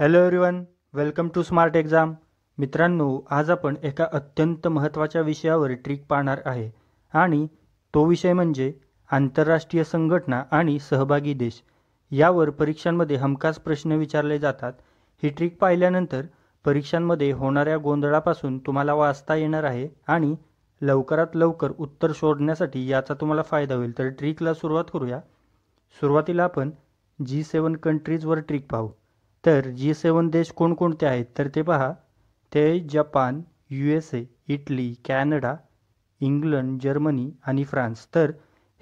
hello everyone welcome to smart exam मित्रांनो आज आपण एका अत्यंत महत्त्वाच्या विषयावर ट्रिक पाहणार आहे आणि तो विषय म्हणजे आंतरराष्ट्रीय संघटना आणि सहभागी देश यावर परीक्षांमध्ये हमखास प्रश्न विचारले जातात ही ट्रिक पाहिल्यानंतर परीक्षांमध्ये होणाऱ्या गोंधळापासून तुम्हाला वाचता येणार आहे आणि लवकरात लवकर उत्तर शोधण्यासाठी याचा तुम्हाला फायदा होईल तर ट्रिकला सुरुवात करूया सुरुवातीला आपण जी सेवन कंट्रीजवर ट्रिक पाहू तर जी सेवन देश कोणकोणते आहेत तर ते पहा ते Japan U S A Italy Canada England Germany आणि फ्रान्स तर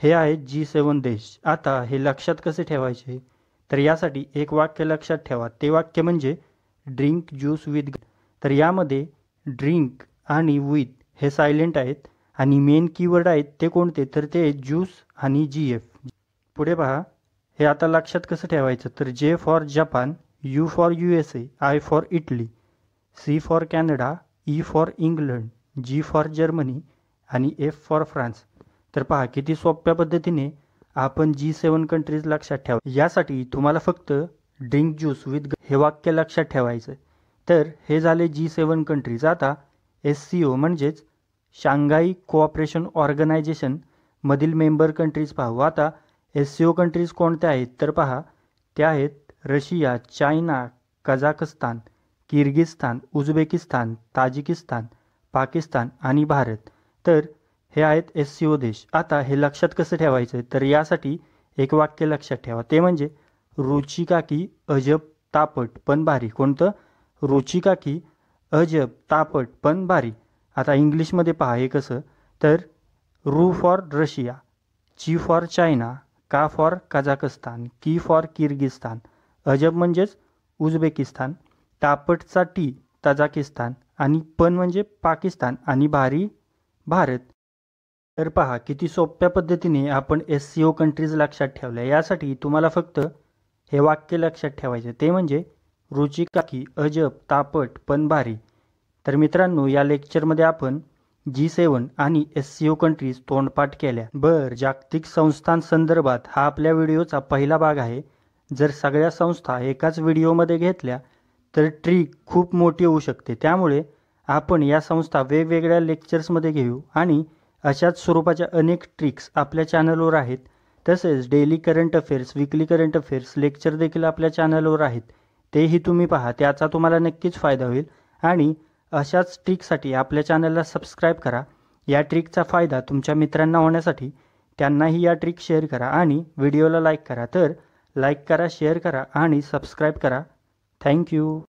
हे आहेत जी सेवन देश आता हे लक्षात कसे ठेवायचे तर यासाठी एक वाक्य लक्षात ठेवा ते वाक्य म्हणजे ड्रिंक ज्यूस विथ तर यामध्ये ड्रिंक आणि विथ हे सायलेंट आहेत आणि मेन कीवर्ड आहेत ते कोणते तर ते ज्यूस आणि जी एफ पुढे पहा हे आता लक्षात कसं ठेवायचं तर J for Japan U for U S A I for Italy C for Canada E for England G for Germany आणि एफ फॉर फ्रान्स तर पहा किती सोप्या पद्धतीने आपण जी सेवन कंट्रीज लक्षात ठेवा यासाठी तुम्हाला फक्त ड्रिंक ज्यूस विथ हे वाक्य लक्षात ठेवायचं तर हे झाले जी सेवन कंट्रीज आता एस सी ओ म्हणजेच शांघाई कोऑपरेशन ऑर्गनायझेशन मधील मेंबर कंट्रीज पाहू आता एस सी ओ कंट्रीज कोणत्या आहेत तर पहा त्या आहेत Russia China Kazakhstan Kyrgyzstan Uzbekistan Tajikistan Pakistan आणि भारत तर हे आहेत एस सी ओ देश आता हे लक्षात कसं ठेवायचं तर यासाठी एक वाक्य लक्षात ठेवा ते म्हणजे रुचिका की अजब तापट पण भारी कोणतं रुचिका की अजब तापट पण भारी आता इंग्लिशमध्ये पहा हे कसं तर रू फॉर रशिया ची फॉर चायना का फॉर कझाकस्तान की फॉर किर्गिस्तान अजब म्हणजेच उझबेकिस्तान तापटचा टी तजाकिस्तान आणि पण म्हणजे पाकिस्तान आणि भारी भारत तर पहा किती सोप्या पद्धतीने आपण एस सी ओ कंट्रीज लक्षात ठेवल्या यासाठी तुम्हाला फक्त हे वाक्य लक्षात ठेवायचे ते म्हणजे काकी अजब तापट पण भारी तर मित्रांनो या लेक्चरमध्ये आपण जी सेवन आणि एस सी ओ कंट्रीज तोंडपाठ केल्या बर जागतिक संस्थांसंदर्भात हा आपल्या व्हिडिओचा पहिला भाग आहे जर सगळ्या संस्था एकाच व्हिडिओमध्ये घेतल्या तर ट्रिक खूप मोठी होऊ शकते त्यामुळे आपण या संस्था वेगवेगळ्या लेक्चर्समध्ये घेऊ आणि अशाच स्वरूपाच्या अनेक ट्रिक्स आपल्या चॅनलवर आहेत तसेच daily current affairs weekly current affairs lecture देखील आपल्या चॅनलवर आहेत तेही तुम्ही पहा त्याचा तुम्हाला नक्कीच फायदा होईल आणि अशाच ट्रिकसाठी आपल्या चॅनलला सबस्क्राईब करा या ट्रिकचा फायदा तुमच्या मित्रांना होण्यासाठी त्यांनाही या ट्रिक शेअर करा आणि व्हिडिओला लाईक करा तर लाईक करा शेअर करा आणि सबस्क्राईब करा थँक्यू